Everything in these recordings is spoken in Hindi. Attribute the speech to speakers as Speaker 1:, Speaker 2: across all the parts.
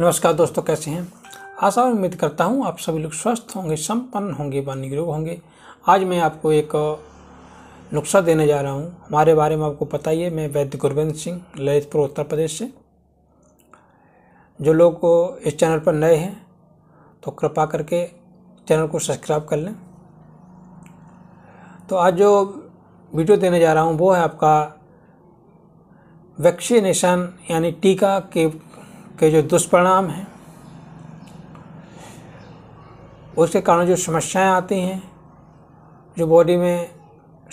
Speaker 1: नमस्कार दोस्तों कैसे हैं आशा उम्मीद करता हूँ आप सभी लोग स्वस्थ होंगे संपन्न होंगे व निरोग होंगे आज मैं आपको एक नुस्खा देने जा रहा हूँ हमारे बारे में आपको पता ही है मैं वैद्य गुरविंद सिंह ललितपुर उत्तर प्रदेश से जो लोग इस चैनल पर नए हैं तो कृपा करके चैनल को सब्सक्राइब कर लें तो आज जो वीडियो देने जा रहा हूँ वो है आपका वैक्सीनेशन यानी टीका के के जो दुष्परिणाम हैं उसके कारण जो समस्याएं आती हैं जो बॉडी में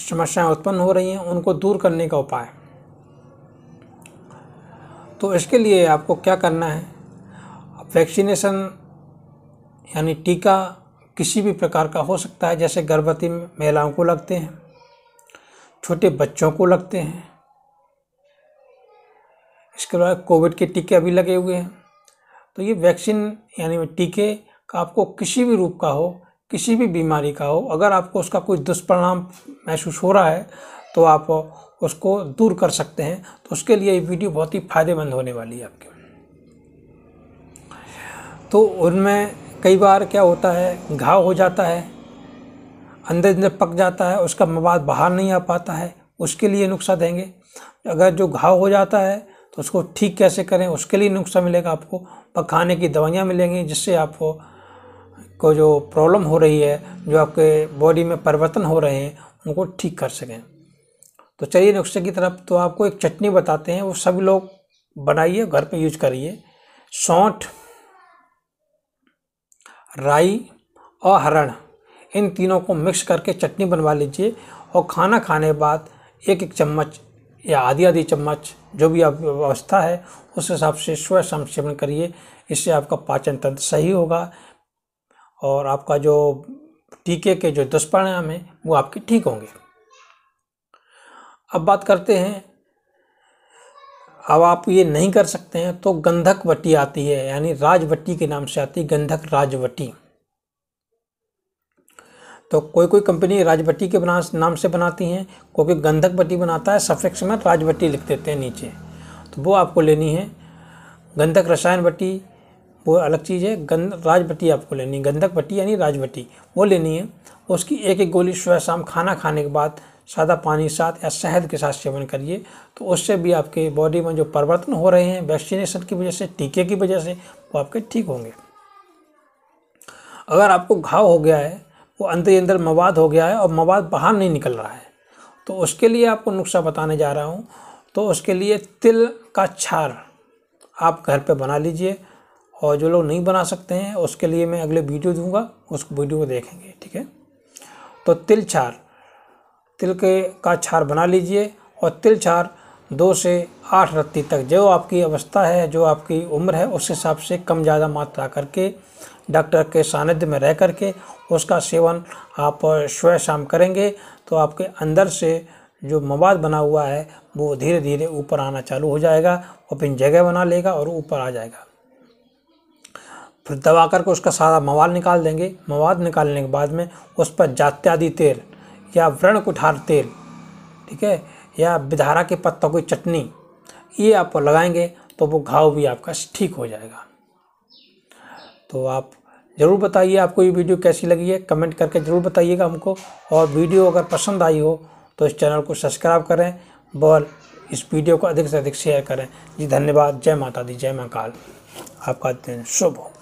Speaker 1: समस्याएं उत्पन्न हो रही हैं उनको दूर करने का उपाय तो इसके लिए आपको क्या करना है वैक्सीनेशन यानी टीका किसी भी प्रकार का हो सकता है जैसे गर्भवती महिलाओं को लगते हैं छोटे बच्चों को लगते हैं इसके अलावा कोविड के टीके अभी लगे हुए हैं तो ये वैक्सीन यानी टीके का आपको किसी भी रूप का हो किसी भी बीमारी का हो अगर आपको उसका कोई दुष्परिणाम महसूस हो रहा है तो आप उसको दूर कर सकते हैं तो उसके लिए ये वीडियो बहुत ही फायदेमंद होने वाली है आपके तो उनमें कई बार क्या होता है घाव हो जाता है अंदर अंदर पक जाता है उसका मवाद बाहर नहीं आ पाता है उसके लिए नुस्खा देंगे अगर जो घाव हो जाता है तो उसको ठीक कैसे करें उसके लिए नुस्खा मिलेगा आपको पखाने की दवाइयाँ मिलेंगी जिससे आपको को जो प्रॉब्लम हो रही है जो आपके बॉडी में परिवर्तन हो रहे हैं उनको ठीक कर सकें तो चलिए नुस्खे की तरफ तो आपको एक चटनी बताते हैं वो सब लोग बनाइए घर पे यूज करिए सौठ राई और हरण इन तीनों को मिक्स करके चटनी बनवा लीजिए और खाना खाने के बाद एक एक चम्मच या आधी आधी चम्मच जो भी आप अवस्था है उस हिसाब से स्व सेवन करिए इससे आपका पाचन तंत्र सही होगा और आपका जो टीके के जो दुष्परिणाम हैं वो आपके ठीक होंगे अब बात करते हैं अब आप ये नहीं कर सकते हैं तो गंधक वटी आती है यानी राजवटी के नाम से आती है गंधक राजवटी तो कोई कोई कंपनी राजभट्टी के बना नाम से बनाती हैं कोई कोई गंधक भट्टी बनाता है सफेक्स में राजभट्टी लिख देते हैं नीचे तो वो आपको लेनी है गंधक रसायन भट्टी वो अलग चीज़ है गंध राजभट्टी आपको लेनी है गंधक भट्टी यानी राजभट्टी वो लेनी है उसकी एक एक गोली सुबह शाम खाना खाने के बाद सादा पानी साथ या शहद के साथ सेवन करिए तो उससे भी आपके बॉडी में जो परिवर्तन हो रहे हैं वैक्सीनेशन की वजह से टीके की वजह से वो आपके ठीक होंगे अगर आपको घाव हो गया है वो अंदर अंदर मवाद हो गया है और मवाद बाहर नहीं निकल रहा है तो उसके लिए आपको नुस्खा बताने जा रहा हूँ तो उसके लिए तिल का छार आप घर पर बना लीजिए और जो लोग नहीं बना सकते हैं उसके लिए मैं अगले वीडियो दूंगा उस वीडियो को देखेंगे ठीक है तो तिल छार तिल के का छार बना लीजिए और तिल छार दो से आठ रत्ती तक जो आपकी अवस्था है जो आपकी उम्र है उस हिसाब से कम ज़्यादा मात्रा करके डॉक्टर के सानिध्य में रह करके उसका सेवन आप सुबह शाम करेंगे तो आपके अंदर से जो मवाद बना हुआ है वो धीरे धीरे ऊपर आना चालू हो जाएगा और फिर जगह बना लेगा और ऊपर आ जाएगा फिर दबा करके उसका सारा मवाद निकाल देंगे मवाद निकालने के बाद में उस पर जात्यादि तेल या व्रण कुठार तेल ठीक है या बिधारा के पत्तों की चटनी ये आप लगाएंगे तो वो घाव भी आपका ठीक हो जाएगा तो आप ज़रूर बताइए आपको ये वीडियो कैसी लगी है कमेंट करके ज़रूर बताइएगा हमको और वीडियो अगर पसंद आई हो तो इस चैनल को सब्सक्राइब करें और इस वीडियो को अधिक से अधिक शेयर करें जी धन्यवाद जय माता दी जय महाकाल आपका दिन शुभ हो